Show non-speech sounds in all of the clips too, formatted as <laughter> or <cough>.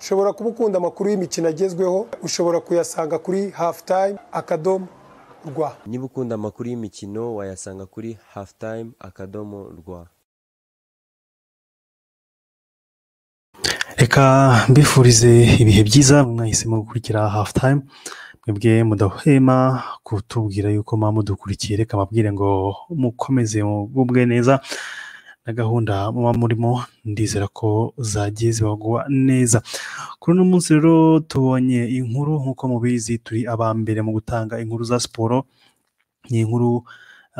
ushobora kuba ukunda amakuru y'imikino agezweho ushobora kuyasanga kuri hafu tayimu akadomo rwa niba ukunda amakuru y'imikino wayasanga kuri hafu tayimu akadomo rwa reka mbifurize ibihe byiza mwahisemo gukurikira hafu tayimu mwebwe mudahwema kutubwira yuko muba mudukurikiye reka mbabwire ngo mukomeze mugubwe neza na gahunda muba murimo ndizera ko zagiye zibagwa neza kuri uno munsi rero tubonye inkuru nk'uko mubizi turi aba mbere mu gutanga inkuru za siporo ni inkuru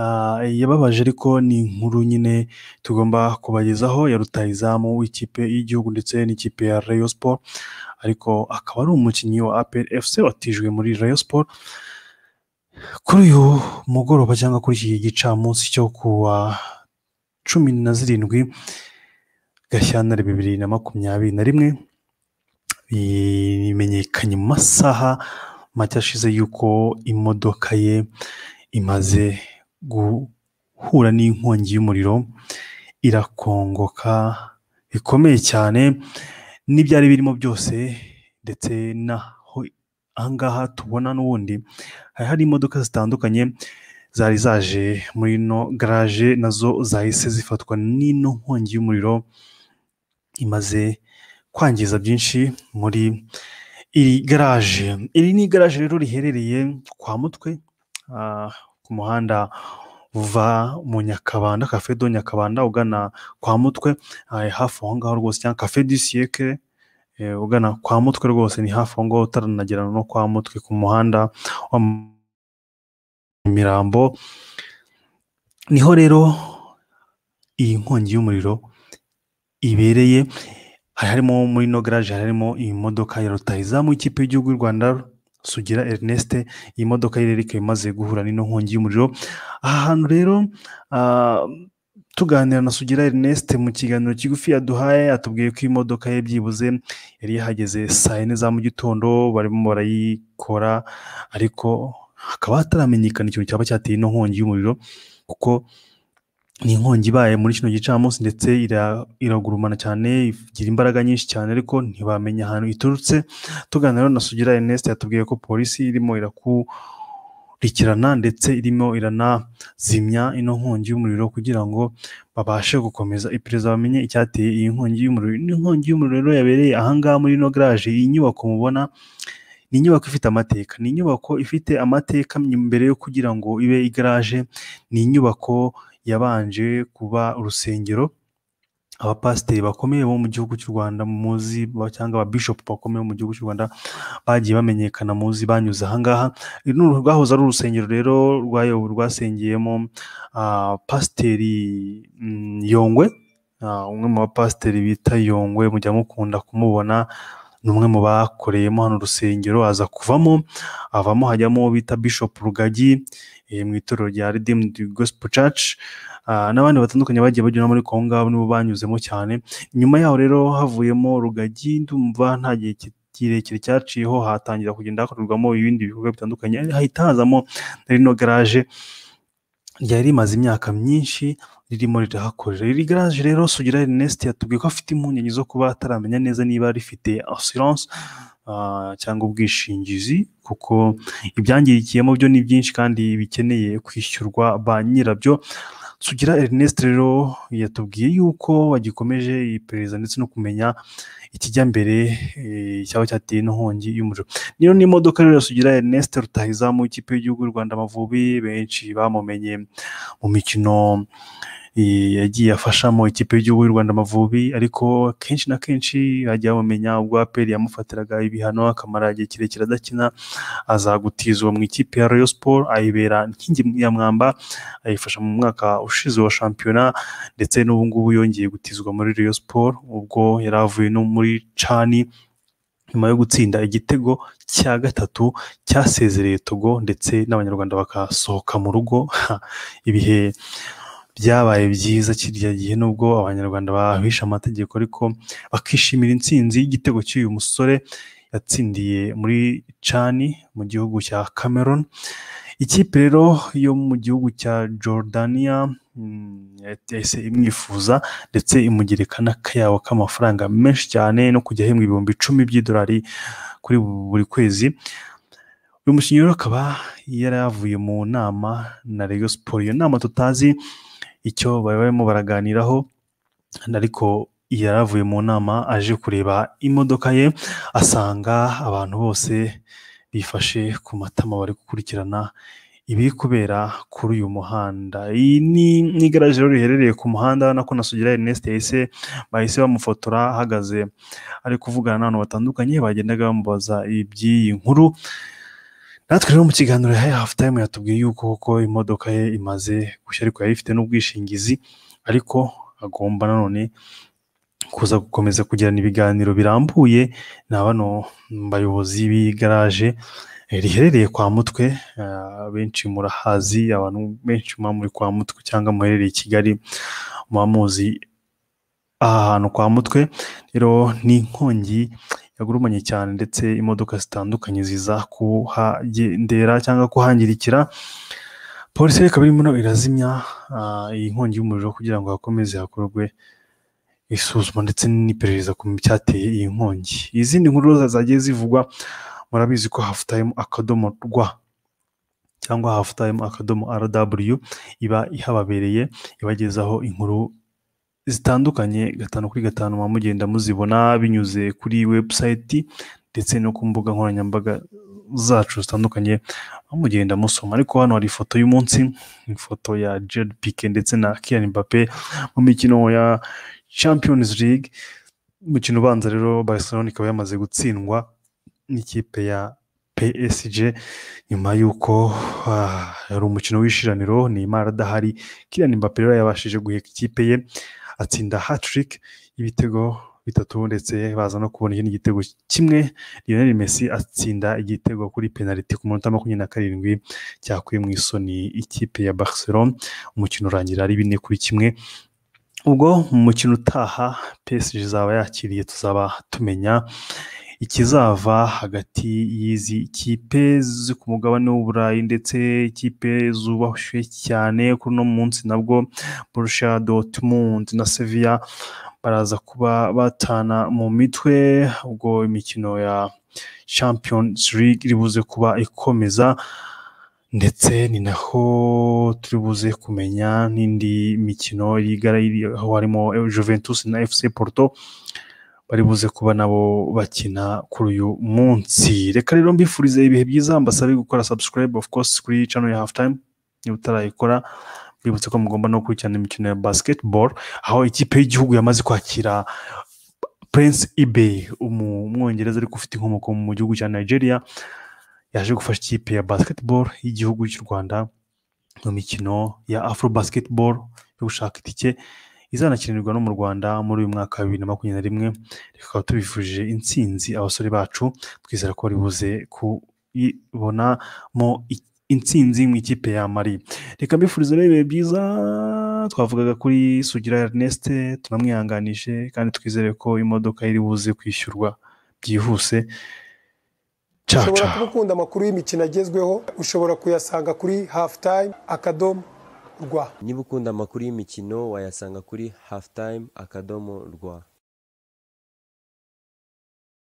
ah, yababaje ariko ni inkuru nyine tugomba kubagezaho ya rutayizamu w'ikipe y'igihugu ndetse n'ikipe ya rayo siporo ariko akaba ari umukinnyi wa aperi efuse watijwe muri rayo siporo kuri uyu mugoroba cyangwa kuri iki gicamunsi cyo kuwa cumi na zirindwi gashyantare bibiri na makumyabiri na rimwe bimenyekanye mu masaha make ashize y'uko imodoka ye imaze guhura n'inkongi y'umuriro irakongoka bikomeye cyane n'ibyari birimo byose ndetse n'aho aha tubona n'ubundi hari hari imodoka zitandukanye zari zaje muri ino garaje nazo zahise zifatwa n'ino nkongi y'umuriro imaze kwangiza byinshi muri iri garaje iri ni igaraje rero riherereye kwa mutwe ah, ku muhanda uva mu nyakabanda kafedo nyakabanda ugana kwa mutwe ah, hafi aho ngaho rwose cyangwa kafe du eh, ugana kwa mutwe rwose ni hafi aho ngaho utaranagera no kwa mutwe ku muhanda Imirambo niho rero iyi nkongi y'umuriro ibereye hari harimo muri ino garaje harimo imodoka ya rutahizamu y'ikipe y'igihugu y'u Rwanda Sugira Ernest iyi modoka rero ikaba imaze guhura n'ino nkongi y'umuriro aha hantu rero ah, tuganira na Sugira Ernest mu kiganiro kigufi yaduhaye atubwiye ko imodoka ye byibuze yari yahageze saa yine za mu gitondo barimo barayikora ariko hakaba hataramenyekana ikintu cyaba cyateye ino nkongi y'umuriro kuko ni inkongi ibaye muri kino gicamunsi ndetse iragurumana cyane igira imbaraga nyinshi cyane ariko ntibamenye ahantu iturutse tuganira na sugira Ernest yatubwiye ko polisi irimo irakurikirana ndetse irimo iranazimya ino nkongi y'umuriro kugira ngo babashe gukomeza iperereza bamenye icyateye iyi nkongi y'umuriro, ino nkongi y'umuriro yabereye aha ngaha muri ino garaje iyi nyubako mubona Ni inyubako ifite amateka, ni inyubako ifite amateka mbere yo kugira ngo ibe igaraje, ni inyubako yabanje kuba urusengero, abapasiteri bakomeye bo mu gihugu cy'u Rwanda muzi cyangwa Bishop bakomeye mu gihugu cy'u Rwanda bagiye bamenyekana muzi banyuze aha ngaha, rwahoze ari urusengero rero rwasengeyemo pasiteri mm, Yongwe, umwe mu bapasiteri bita Yongwe mujya mukunda kumubona. ni umwe mu bakoreyemo hano urusengero aza kuvamo avamo hajyamo bita bishop rugagi eh, mu itorero rya redeemed gospel church ah, n'abandi batandukanye bagiye bagera muri aho ngaho nibo banyuzemo cyane nyuma yaho rero havuyemo rugagi ndumva nta gihe kirekire cyaciyeho hatangira kugenda hakorerwamo ibindi bikorwa bitandukanye hahita hazamo rino garaje ryari rimaze imyaka myinshi ririmo rirahakorera riri garaje rero Sugira Ernest yatubwiye ko afite impungenge zo kuba ataramenya neza niba rifite assurance ah, cyangwa ubwishingizi kuko ibyangirikiyemo byo ni byinshi kandi bikeneye kwishyurwa ba nyirabyo. Sugira Ernest rero yatubwiye yuko bagikomeje iperereza ndetse no kumenya ikijyambere eh, cyaba cyateye n'inkongi y'umuriro niyo n'imodoka rero Sugira Ernest rutahiza mu ikipe y'igihugu y'u Rwanda Amavubi benshi bamumenye mu mikino yagiye afashamo ikipe y'igihugu y'u Rwanda Amavubi ariko kenshi na kenshi ajya umenya ubwo aperi yamufatiraga ibihano akamara igihe kirekire adakina aza mu ikipe ya Rayon Sports ayibera inkingi ya mwamba ayifasha mu mwaka ushize wa shampiyona ndetse n'ubu yongeye gutizwa muri Rayon Sports ubwo yari avuye no muri cani nyuma yo gutsinda igitego cya gatatu cyasezereye Togo ndetse n'abanyarwanda bakasohoka mu rugo <laughs> ibihe byabaye byiza kiriya gihe nubwo abanyarwanda bahishe amategeko ariko bakishimira intsinzi y'igitego cy'uyu musore yatsindiye muri cani mu gihugu cya cameroon ikipe rero yo mu gihugu cya jordania yahise mm, imwifuza ndetse imugereka n'akayabo k'amafaranga menshi cyane no kujya ahembwa ibihumbi icumi by'idolari kuri buri kwezi uyu mukinnyi rero akaba yari yavuye mu nama na Rayon Sports iyo nama tutazi icyo bari barimo baraganiraho ariko yari avuye mu nama aje kureba imodoka ye asanga abantu bose bifashe ku matama bari gukurikirana ibiri kubera kuri uyu muhanda iyi ni igaraje riherereye ku muhanda nako na sugira Ernest yahise bahise bamufotora ahagaze ari kuvugana n'abantu batandukanye bagendaga bamubaza iby'iyi nkuru natwe rero mu kiganiro ya hafu tayimu yatubwiye yuko koko imodoka ye imaze gushya ariko yari ifite n'ubwishingizi ariko agomba nanone kuza gukomeza kugirana ibiganiro birambuye na bano bayobozi b'igaraje eh, riherereye kwa mutwe eh, benshi murahazi abantu benshi muba muri kwa mutwe cyangwa muherereye i kigali muba muzi aha hantu kwa mutwe rero ni inkongi yagurumanye cyane ndetse imodoka zitandukanye ziza kuhagendera cyangwa kuhangirikira polisi ikaba irimo irazimya ah, iyi nkongi y'umuriro kugira ngo hakomeze hakorwe isuzuma ndetse n'iperereza ku cyateye iyi nkongi izindi nkuru zagiye zivugwa murabizi ko hafutayimu akadomo rwa cyangwa hafutayimu akadomo rw iba ihababereye ibagezaho inkuru zitandukanye gatanu kuri gatanu muba mugenda muzibona binyuze kuri webusayiti ndetse no ku mbuga nkoranyambaga zacu zitandukanye aho mugenda musoma ariko hano hari ifoto y'umunsi ifoto ya Gerard Pique ndetse na Kylian Mbappe mu mikino ya Champions League umukino ubanza rero Barcelona ikaba yamaze gutsindwa n'ikipe ya PSG nyuma y'uko yari ah, umukino w'ishiraniro Neymar adahari Kylian Mbappe rero yabashije guheka ikipe ye atsinda hatrick y'ibitego bitatu ndetse baza no kubona ikindi gitego kimwe Lionel Messi atsinda igitego kuri penaliti ku munota makumyabiri na karindwi cyakuye mu isoni ikipe ya Barcelona umukino urangira ari bine kuri kimwe ubwo mu mukino utaha PSG izaba yakiriye tuzaba tumenya ikizava hagati y'izi kipe ku mugabane w'uburayi ndetse ikipe zubashywe cyane kuri uno munsi nabwo Borussia Dortmund na Sevilla baraza kuba batana mu mitwe ubwo imikino ya Champions League iri buze kuba ikomeza ndetse ni naho turi buze kumenya n'indi mikino aho harimo Juventus na FC Porto bari buze kuba nabo bakina kuri uyu munsi reka rero mbifurize ibihe byiza mbasabe gukora sabusikarayibu ofu kose kuri cano ya hafu tayimu niba utarayikora mbibutse ko mugomba no gukurikirana imikino ya basiketiboro aho ikipe y'igihugu yamaze kwakira prince eBay umwongereza ariko ufite inkomoko mu gihugu cya nigeria yaje gufasha ikipe ya basiketiboro y'igihugu cy'u rwanda mu mikino ya afro basiketiboro yo gushaka itike izanakinirwa no mu Rwanda muri uyu mwaka wa bibiri na makumyabiri na rimwe tukaba tubifurije intsinzi abasore bacu twizera ko ribuze buze kubonamo intsinzi mu ikipe ya mari reka mbifuriza rero ibihe byiza twavugaga kuri sugira Ernest tunamwihanganije kandi twizere ko imodoka iri buze kwishyurwa byihuse ushobora kuba ukunda amakuru y'imikino agezweho ushobora kuyasanga kuri hafu tayime akadomo rwa niba ukunda amakuru y'imikino wayasanga kuri hafutime akadomo rwa